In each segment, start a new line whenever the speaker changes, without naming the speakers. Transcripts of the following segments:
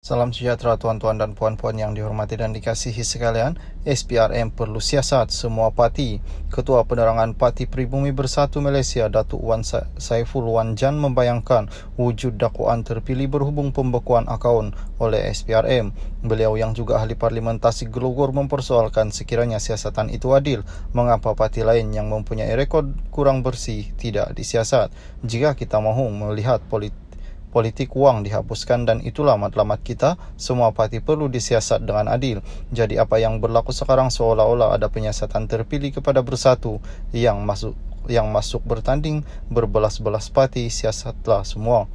Salam sejahtera tuan-tuan dan puan-puan yang dihormati dan dikasihi sekalian. SPRM perlu siasat semua parti. Ketua Penerangan Parti Pribumi Bersatu Malaysia, Datuk Wan Sa- Saiful Wan Jan membayangkan wujud dakwaan terpilih berhubung pembekuan akaun oleh SPRM. Beliau yang juga ahli Parlimen Tasik Gelugur mempersoalkan sekiranya siasatan itu adil, mengapa parti lain yang mempunyai rekod kurang bersih tidak disiasat. Jika kita mahu melihat politik politik wang dihapuskan dan itulah matlamat kita semua parti perlu disiasat dengan adil jadi apa yang berlaku sekarang seolah-olah ada penyiasatan terpilih kepada bersatu yang masuk yang masuk bertanding berbelas-belas parti siasatlah semua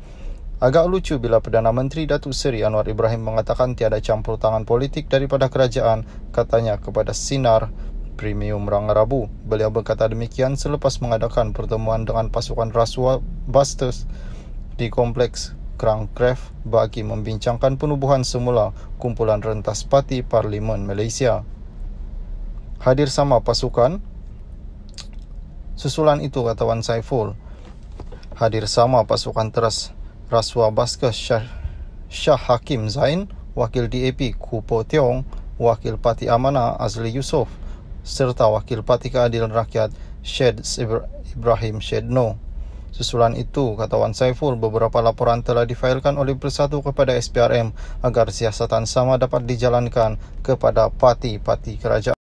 Agak lucu bila Perdana Menteri Datuk Seri Anwar Ibrahim mengatakan tiada campur tangan politik daripada kerajaan, katanya kepada Sinar Premium Rang Rabu. Beliau berkata demikian selepas mengadakan pertemuan dengan pasukan rasuah Busters di Kompleks Krangkrev bagi membincangkan penubuhan semula kumpulan rentas parti Parlimen Malaysia. Hadir sama pasukan, susulan itu kata Wan Saiful, hadir sama pasukan teras Rasuah Baskes Syah, Syah Hakim Zain, Wakil DAP Kupo Tiong, Wakil Parti Amanah Azli Yusof, serta Wakil Parti Keadilan Rakyat Syed Ibrahim Syed Susulan itu, kata Wan Saiful, beberapa laporan telah difailkan oleh Bersatu kepada SPRM agar siasatan sama dapat dijalankan kepada parti-parti kerajaan.